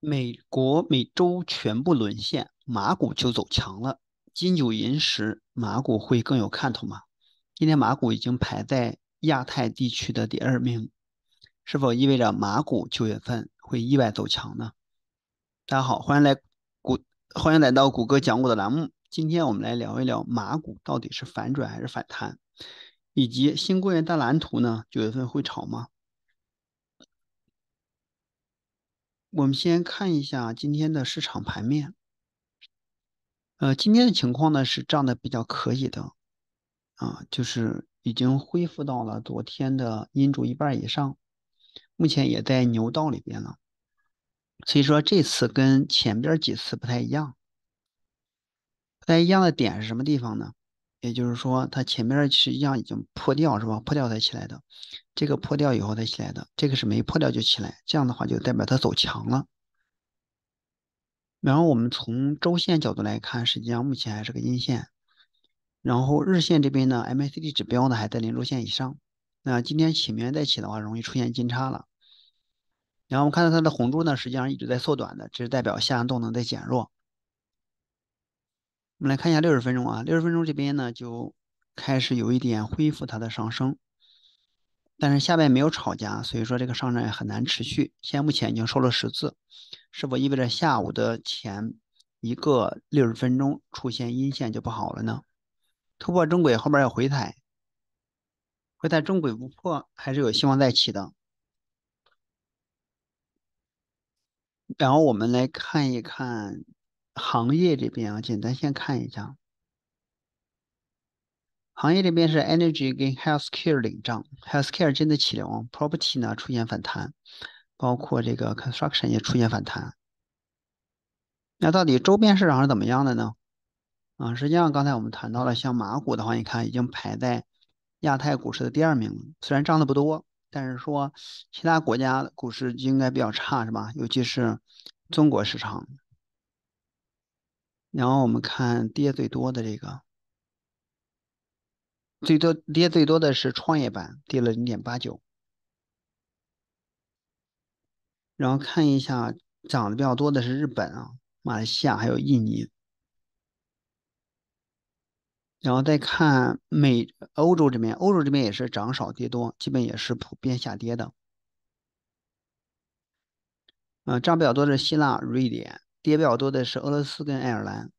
美国美周全部沦陷，马股就走强了。金九银十，马股会更有看头吗？今天马股已经排在亚太地区的第二名，是否意味着马股九月份会意外走强呢？大家好，欢迎来谷，欢迎来到谷歌讲股的栏目。今天我们来聊一聊马股到底是反转还是反弹，以及新公园大蓝图呢？九月份会炒吗？我们先看一下今天的市场盘面，呃，今天的情况呢是涨的比较可以的，啊，就是已经恢复到了昨天的阴柱一半以上，目前也在牛道里边了，所以说这次跟前边几次不太一样，不太一样的点是什么地方呢？也就是说，它前面实际上已经破掉，是吧？破掉才起来的，这个破掉以后才起来的，这个是没破掉就起来。这样的话，就代表它走强了。然后我们从周线角度来看，实际上目前还是个阴线。然后日线这边呢，MACD 指标呢还在零轴线以上。那今天起面再起的话，容易出现金叉了。然后我们看到它的红柱呢，实际上一直在缩短的，只是代表下降动能在减弱。我们来看一下六十分钟啊，六十分钟这边呢就开始有一点恢复它的上升，但是下面没有吵架，所以说这个上涨也很难持续。现在目前已经收了十字，是否意味着下午的前一个六十分钟出现阴线就不好了呢？突破中轨后边要回踩，回踩中轨不破还是有希望再起的。然后我们来看一看。行业这边啊，简单先看一下。行业这边是 Energy 跟 Health Care 领涨，Health Care 真的起量，Property 呢出现反弹，包括这个 Construction 也出现反弹。那到底周边市场是怎么样的呢？啊，实际上刚才我们谈到了，像马股的话，你看已经排在亚太股市的第二名了。虽然涨的不多，但是说其他国家股市应该比较差，是吧？尤其是中国市场。然后我们看跌最多的这个，最多跌最多的是创业板，跌了零点八九。然后看一下涨的比较多的是日本啊、马来西亚还有印尼。然后再看美欧洲这边，欧洲这边也是涨少跌多，基本也是普遍下跌的。嗯，涨比较多的是希腊、瑞典。跌比较多的是俄罗斯跟爱尔兰，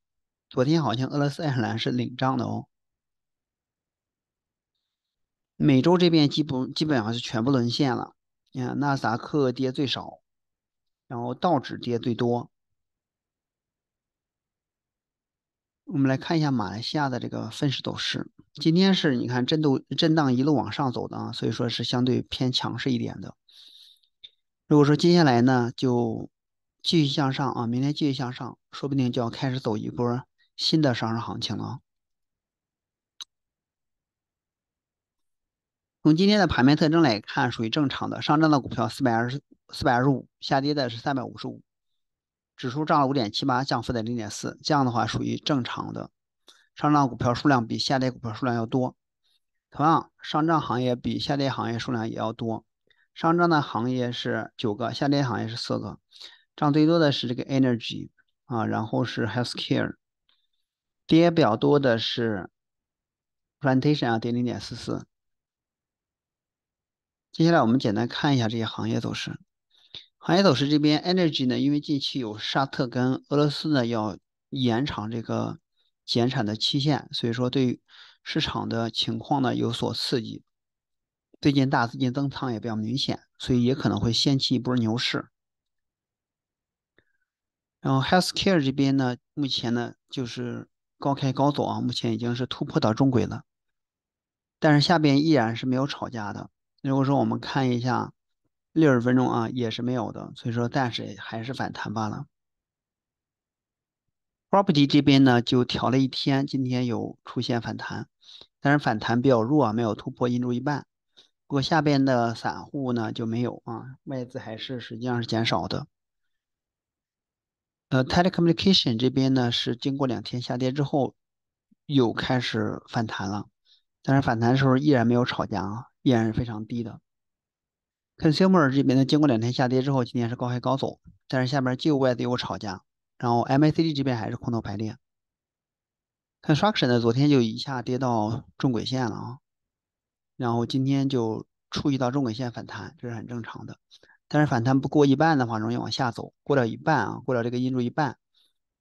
昨天好像俄罗斯、爱尔兰是领涨的哦。美洲这边基本基本上是全部沦陷了，你看纳斯达克跌最少，然后道指跌最多。我们来看一下马来西亚的这个分时走势，今天是你看震动震荡一路往上走的啊，所以说是相对偏强势一点的。如果说接下来呢，就继续向上啊！明天继续向上，说不定就要开始走一波新的上升行情了。从今天的盘面特征来看，属于正常的。上涨的股票四百二十、四百二十五，下跌的是三百五十五，指数涨了五点七八，降幅在零点四。这样的话，属于正常的。上涨股票数量比下跌股票数量要多，同样，上涨行业比下跌行业数量也要多。上涨的行业是九个，下跌行业是四个。涨最多的是这个 energy 啊，然后是 healthcare，跌比较多的是 plantation 啊，跌零点四四。接下来我们简单看一下这些行业走势。行业走势这边 energy 呢，因为近期有沙特跟俄罗斯呢要延长这个减产的期限，所以说对市场的情况呢有所刺激。最近大资金增仓也比较明显，所以也可能会掀起一波牛市。然后 healthcare 这边呢，目前呢就是高开高走啊，目前已经是突破到中轨了，但是下边依然是没有吵架的。如果说我们看一下六十分钟啊，也是没有的，所以说暂时还是反弹罢了。property 这边呢就调了一天，今天有出现反弹，但是反弹比较弱啊，没有突破阴柱一半。不过下边的散户呢就没有啊，外资还是实际上是减少的。呃，telecommunication 这边呢是经过两天下跌之后，又开始反弹了，但是反弹的时候依然没有吵架啊，依然是非常低的。consumer 这边呢经过两天下跌之后，今天是高开高走，但是下边既有外资又有吵架，然后 MACD 这边还是空头排列。construction 呢昨天就一下跌到中轨线了啊，然后今天就触及到中轨线反弹，这是很正常的。但是反弹不过一半的话，容易往下走。过了一半啊，过了这个阴柱一半，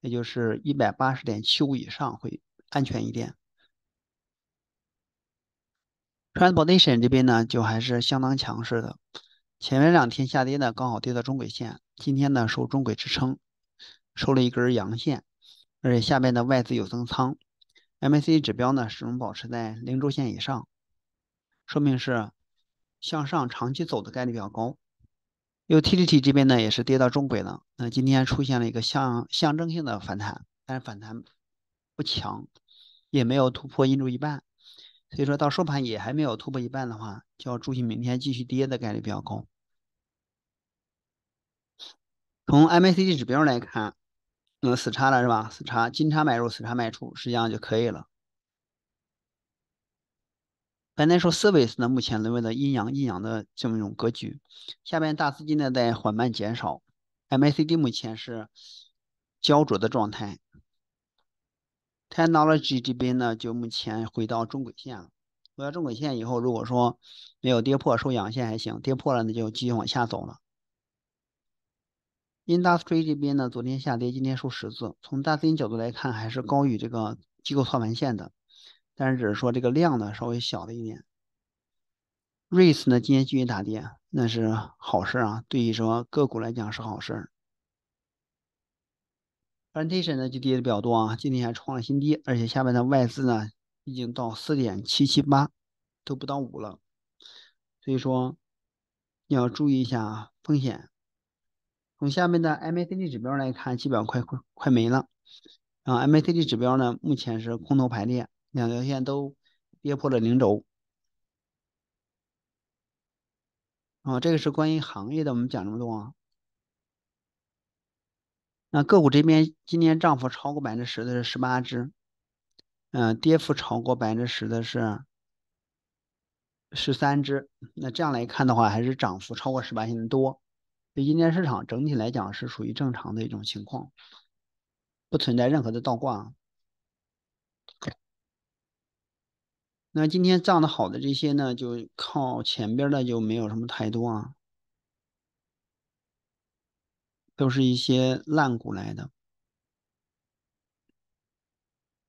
也就是一百八十点七五以上会安全一点。Transportation 这边呢，就还是相当强势的。前面两天下跌呢，刚好跌到中轨线，今天呢收中轨支撑，收了一根阳线，而且下边的外资有增仓。MACD 指标呢始终保持在零轴线以上，说明是向上长期走的概率比较高。又 T T T 这边呢也是跌到中轨了，那今天出现了一个象象征性的反弹，但是反弹不强，也没有突破印度一半，所以说到收盘也还没有突破一半的话，就要注意明天继续跌的概率比较高。从 MACD 指标来看，嗯，死叉了是吧？死叉，金叉买入，死叉卖出，实际上就可以了。financial s e r v i c e 呢，目前沦为了阴阳阴阳的这么一种格局。下面大资金呢在缓慢减少，MACD 目前是焦灼的状态。technology 这边呢，就目前回到中轨线了。回到中轨线以后，如果说没有跌破收阳线还行，跌破了那就继续往下走了。industry 这边呢，昨天下跌，今天收十字。从大资金角度来看，还是高于这个机构操盘线的。但是只是说这个量呢稍微小了一点。瑞斯呢今天继续大跌，那是好事啊，对于说个股来讲是好事。Plantation 呢就跌的比较多啊，今天还创了新低，而且下面的外资呢已经到四点七七八，都不到五了，所以说你要注意一下啊风险。从下面的 MACD 指标来看，基本上快快快没了啊，MACD 指标呢目前是空头排列。两条线都跌破了零轴，啊，这个是关于行业的，我们讲这么多。那个股这边今天涨幅超过百分之十的是十八只，嗯，跌幅超过百分之十的是十三只。那这样来看的话，还是涨幅超过十八的多，对今天市场整体来讲是属于正常的一种情况，不存在任何的倒挂。那今天涨的好的这些呢，就靠前边的就没有什么太多啊，都是一些烂股来的。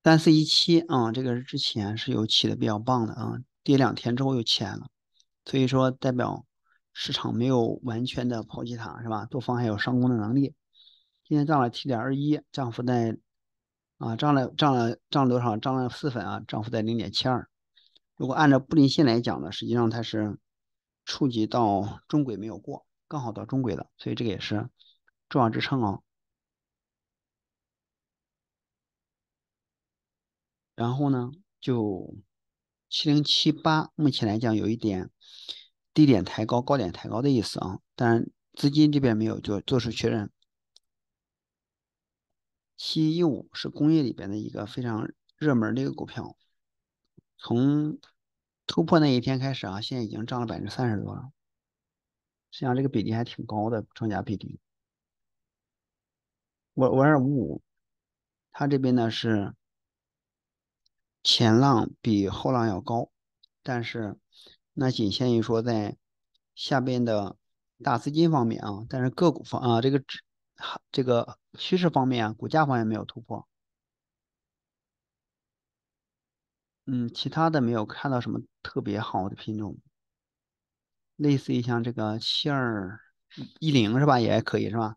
三四一七啊，这个是之前是有起的比较棒的啊，跌两天之后又起来了，所以说代表市场没有完全的抛弃它，是吧？多方还有上攻的能力。今天涨了七点二一，涨幅在啊，涨了涨了涨了多少？涨了四分啊，涨幅在零点七二。如果按照布林线来讲呢，实际上它是触及到中轨没有过，刚好到中轨的，所以这个也是重要支撑啊。然后呢，就七零七八目前来讲有一点低点抬高、高点抬高的意思啊，但资金这边没有做做出确认。七一五是工业里边的一个非常热门的一个股票。从突破那一天开始啊，现在已经涨了百分之三十多了，实际上这个比例还挺高的，庄家比例。我我二五五，它这边呢是前浪比后浪要高，但是那仅限于说在下边的大资金方面啊，但是个股方啊这个指这个趋势方面啊，股价方面没有突破。嗯，其他的没有看到什么特别好的品种，类似于像这个七二一零是吧，也还可以是吧？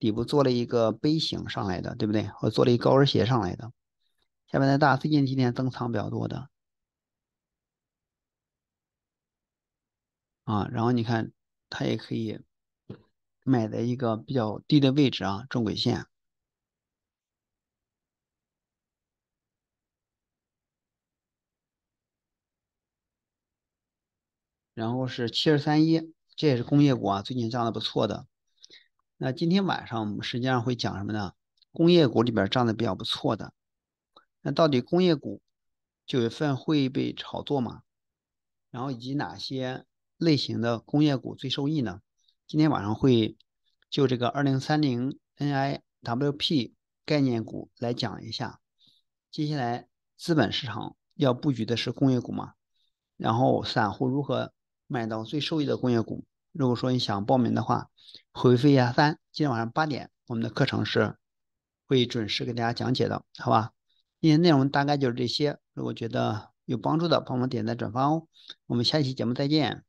底部做了一个杯形上来的，对不对？我做了一高跟鞋上来的，下面的大最近几天增仓比较多的，啊，然后你看它也可以买在一个比较低的位置啊，中轨线。然后是七二三一，这也是工业股啊，最近涨得不错的。那今天晚上我们实际上会讲什么呢？工业股里边涨得比较不错的。那到底工业股九月份会被炒作吗？然后以及哪些类型的工业股最受益呢？今天晚上会就这个二零三零 NIWP 概念股来讲一下。接下来资本市场要布局的是工业股嘛？然后散户如何？买到最受益的工业股。如果说你想报名的话，回复一下三。今天晚上八点，我们的课程是会准时给大家讲解的，好吧？今天内容大概就是这些。如果觉得有帮助的，帮忙点赞转发哦。我们下期节目再见。